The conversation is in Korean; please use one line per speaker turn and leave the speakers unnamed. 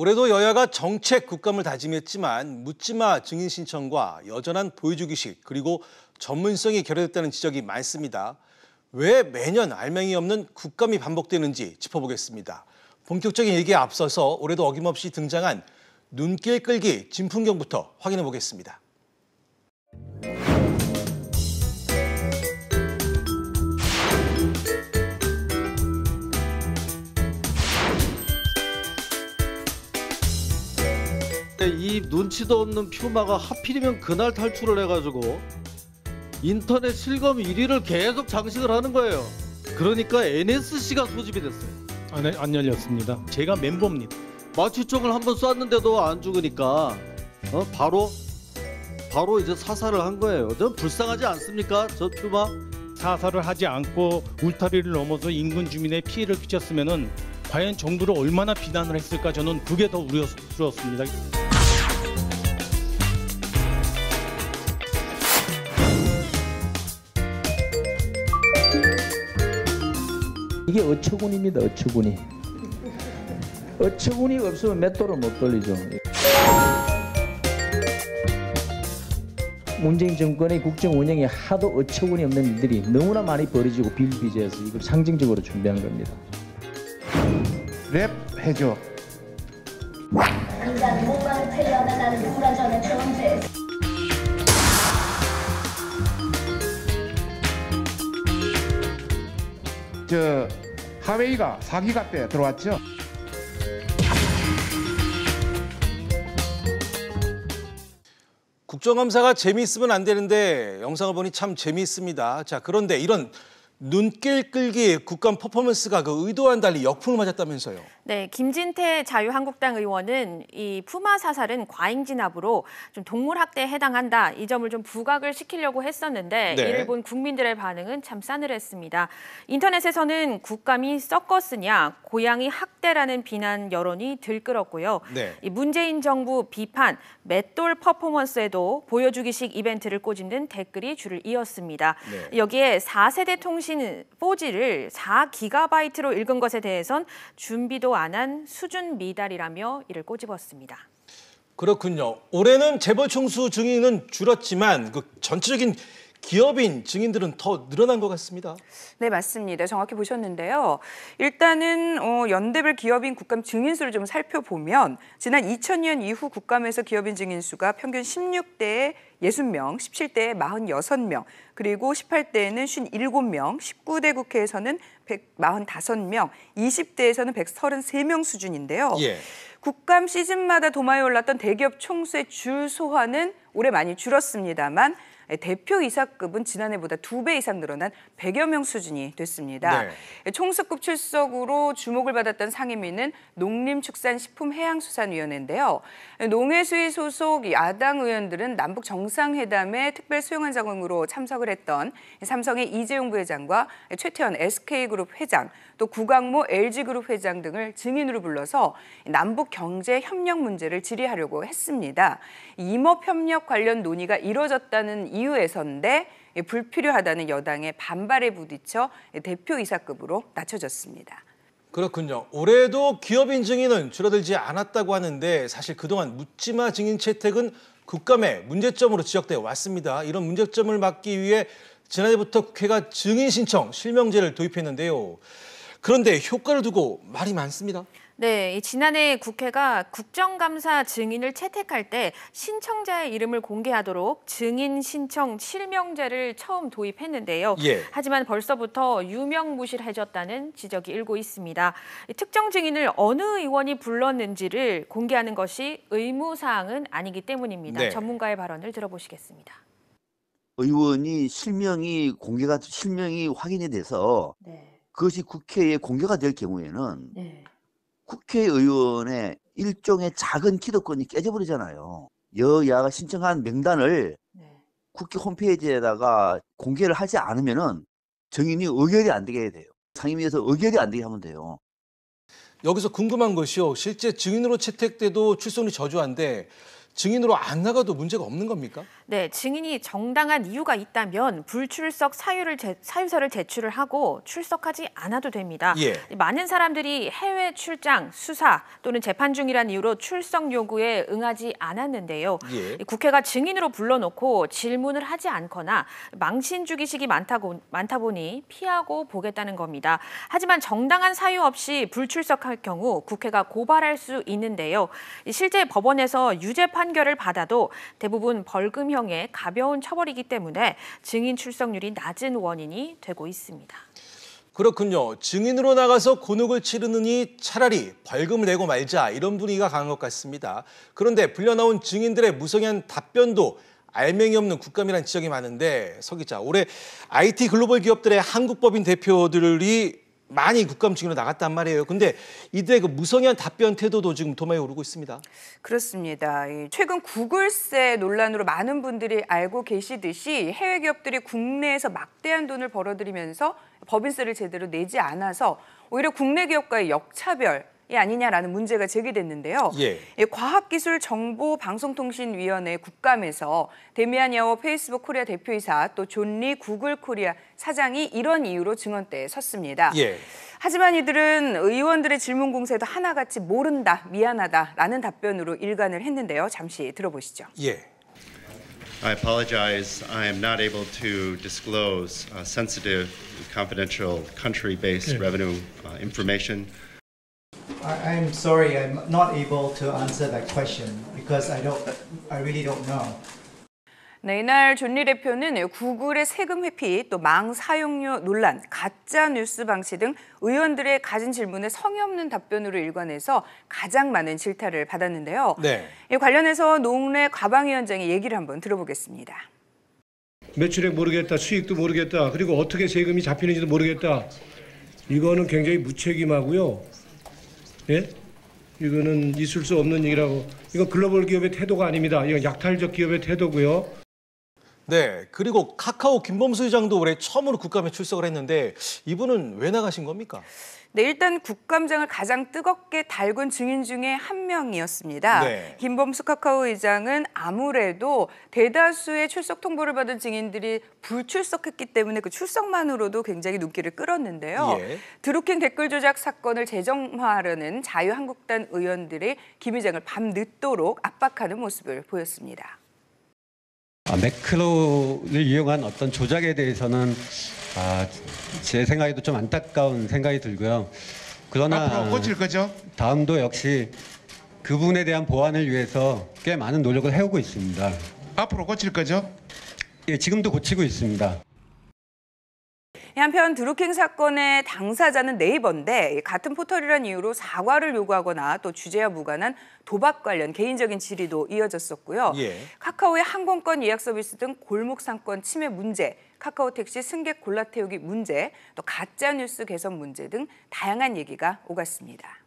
올해도 여야가 정책 국감을 다짐했지만 묻지마 증인 신청과 여전한 보여주기식 그리고 전문성이 결여됐다는 지적이 많습니다. 왜 매년 알맹이 없는 국감이 반복되는지 짚어보겠습니다. 본격적인 얘기에 앞서서 올해도 어김없이 등장한 눈길 끌기 진풍경부터 확인해 보겠습니다. 이 눈치도 없는 퓨마가 하필이면 그날 탈출을 해가지고 인터넷 실검 1위를 계속 장식을 하는 거예요. 그러니까 NSC가 소집이 됐어요. 안, 안 열렸습니다. 제가 멤버입니다. 마취총을 한번 쐈는데도 안 죽으니까 어? 바로 바로 이제 사살을 한 거예요. 좀 불쌍하지 않습니까? 저 퓨마 사살을 하지 않고 울타리를 넘어서 인근 주민의 피해를 끼쳤으면은 과연 정부를 얼마나 비난을 했을까 저는 그게 더우려스럽습니다 이게 어처구니입니다. 어처구니. 어처구니 가 없으면 맷돌을 못 돌리죠. 문재인 정권의 국정 운영이 하도 어처구니 없는 일들이 너무나 많이 벌어지고 비일비재해서 이걸 상징적으로 준비한 겁니다. 랩 해줘.
나는 누구라전에
저 하웨이가 4기가 때 들어왔죠. 국정감사가 재미있으면 안 되는데 영상을 보니 참 재미있습니다. 자, 그런데 이런 눈길 끌기 국감 퍼포먼스가 그 의도와는 달리 역풍을 맞았다면서요.
네, 김진태 자유한국당 의원은 이 푸마 사살은 과잉 진압으로 좀 동물 학대에 해당한다 이 점을 좀 부각을 시키려고 했었는데 네. 이를 본 국민들의 반응은 참 싸늘했습니다. 인터넷에서는 국감이 섞었으냐 고양이 학대라는 비난 여론이 들끓었고요. 네. 이 문재인 정부 비판 맷돌 퍼포먼스에도 보여주기식 이벤트를 꽂은 는 댓글이 줄을 이었습니다. 네. 여기에 4세대 통신 4G는 4G를 4기가바이트로 읽은 것에 대해선 준비도 안 한 수준 미달이라며 이를 꼬집었습니다.
그렇군요. 올해는 재벌 총수 증인은 줄었지만 그 전체적인 기업인 증인들은 더 늘어난 것 같습니다.
네, 맞습니다. 정확히 보셨는데요. 일단은 어, 연대별 기업인 국감 증인 수를 좀 살펴보면 지난 2000년 이후 국감에서 기업인 증인 수가 평균 16대에 60명, 17대에 46명, 그리고 18대에는 57명, 19대 국회에서는 145명, 20대에서는 133명 수준인데요. 예. 국감 시즌마다 도마에 올랐던 대기업 총수의 줄소화는 올해 많이 줄었습니다만 대표이사급은 지난해보다 두 배 이상 늘어난 100여 명 수준이 됐습니다. 네. 예, 총수급 출석으로 주목을 받았던 상임위는 농림축산식품해양수산위원회인데요. 예, 농해수위 소속 야당 의원들은 남북 정상회담에 특별 수용한 자금으로 참석을 했던 삼성의 이재용 부회장과 예, 최태원 SK그룹 회장, 또 구강모 LG그룹 회장 등을 증인으로 불러서 남북 경제 협력 문제를 질의하려고 했습니다. 임업 협력 관련 논의가 이뤄졌다는 이유에서인데 불필요하다는 여당의 반발에 부딪혀 대표이사급으로 낮춰졌습니다.
그렇군요. 올해도 기업인 증인은 줄어들지 않았다고 하는데 사실 그동안 묻지마 증인 채택은 국감의 문제점으로 지적돼 왔습니다. 이런 문제점을 막기 위해 지난해부터 국회가 증인 신청 실명제를 도입했는데요. 그런데 효과를 두고 말이 많습니다.
네, 지난해 국회가 국정감사 증인을 채택할 때 신청자의 이름을 공개하도록 증인 신청 실명제를 처음 도입했는데요. 예. 하지만 벌써부터 유명무실해졌다는 지적이 일고 있습니다. 특정 증인을 어느 의원이 불렀는지를 공개하는 것이 의무사항은 아니기 때문입니다. 네. 전문가의 발언을 들어보시겠습니다. 의원이 실명이 공개가 실명이 확인이 돼서 네. 그것이 국회에 공개가 될 경우에는 네. 국회의원의 일종의 작은 기득권이 깨져버리잖아요. 여야가 신청한 명단을 네. 국회 홈페이지에다가 공개를 하지 않으면은 정인이 의결이 안 되게 돼요. 상임위에서 의결이 안 되게 하면 돼요.
여기서 궁금한 것이요. 실제 증인으로 채택돼도 출석이 저조한데 증인으로 안 나가도 문제가 없는 겁니까?
네, 증인이 정당한 이유가 있다면 불출석 사유를 제, 사유서를 제출을 하고 출석하지 않아도 됩니다. 예. 많은 사람들이 해외 출장, 수사 또는 재판 중이라는 이유로 출석 요구에 응하지 않았는데요. 예. 국회가 증인으로 불러놓고 질문을 하지 않거나 망신 주기식이 많다고, 많다 보니 피하고 보겠다는 겁니다. 하지만 정당한 사유 없이 불출석할 경우 국회가 고발할 수 있는데요. 실제 법원에서 유죄 판결을 받아도 대부분 벌금형 형의 가벼운 처벌이기 때문에 증인 출석률이 낮은 원인이 되고 있습니다.
그렇군요. 증인으로 나가서 곤혹을 치르느니 차라리 벌금을 내고 말자 이런 분위기가 강한 것 같습니다. 그런데 불려나온 증인들의 무성한 답변도 알맹이 없는 국감이라는 지적이 많은데 서 기자 올해 IT 글로벌 기업들의 한국법인 대표들이 많이 국감증으로 나갔단 말이에요. 근데 이들의 그 무성의한 답변 태도도 지금 도마에 오르고 있습니다.
그렇습니다. 최근 구글세 논란으로 많은 분들이 알고 계시듯이 해외 기업들이 국내에서 막대한 돈을 벌어들이면서 법인세를 제대로 내지 않아서 오히려 국내 기업과의 역차별 아니냐라는 문제가 제기됐는데요. 예. 예, 과학기술정보방송통신위원회 국감에서 데미안야오 페이스북 코리아 대표이사 또 존리 구글 코리아 사장이 이런 이유로 증언대에 섰습니다. 예. 하지만 이들은 의원들의 질문 공세도 하나같이 모른다, 미안하다라는 답변으로 일관을 했는데요. 잠시 들어보시죠. 예. I apologize. I am not able to disclose uh, sensitive, confidential, country-based 예. revenue uh, information.
I, m sorry, I'm not able to answer that question because I don't, I really don't know.
네, 이날 존리 대표는 구글의 세금 회피, 또 망 사용료 논란, 가짜 뉴스 방치 등 의원들의 가진 질문에 성의 없는 답변으로 일관해서 가장 많은 질타를 받았는데요. 네. 이 관련해서 농래 과방위원장의 얘기를 한번 들어보겠습니다.
매출액 모르겠다, 수익도 모르겠다, 그리고 어떻게 세금이 잡히는지도 모르겠다. 이거는 굉장히 무책임하고요. 예? 이거는 있을 수 없는 얘기라고. 이거 글로벌 기업의 태도가 아닙니다. 이건 약탈적 기업의 태도고요. 네, 그리고 카카오 김범수 회장도 올해 처음으로 국감에 출석을 했는데 이분은 왜 나가신 겁니까? 네, 일단 국감장을
가장 뜨겁게 달군 증인 중에 한 명이었습니다. 네. 김범수 카카오 의장은 아무래도 대다수의 출석 통보를 받은 증인들이 불출석했기 때문에 그 출석만으로도 굉장히 눈길을 끌었는데요. 예. 드루킹 댓글 조작 사건을 재정화하려는 자유한국당 의원들이 김 의장을 밤늦도록 압박하는 모습을 보였습니다.
아, 매크로를 이용한 어떤 조작에 대해서는 아, 제 생각에도 좀 안타까운 생각이 들고요. 그러나 앞으로 꽂힐 거죠? 다음도 역시 그분에 대한 보완을 위해서 꽤 많은 노력을 해오고 있습니다. 앞으로 꽂힐 거죠? 예, 지금도 고치고 있습니다.
한편 드루킹 사건의 당사자는 네이버인데 같은 포털이란 이유로 사과를 요구하거나 또 주제와 무관한 도박 관련 개인적인 질의도 이어졌었고요. 예. 카카오의 항공권 예약 서비스 등 골목 상권 침해 문제, 카카오 택시 승객 골라 태우기 문제, 또 가짜 뉴스 개선 문제 등 다양한 얘기가 오갔습니다.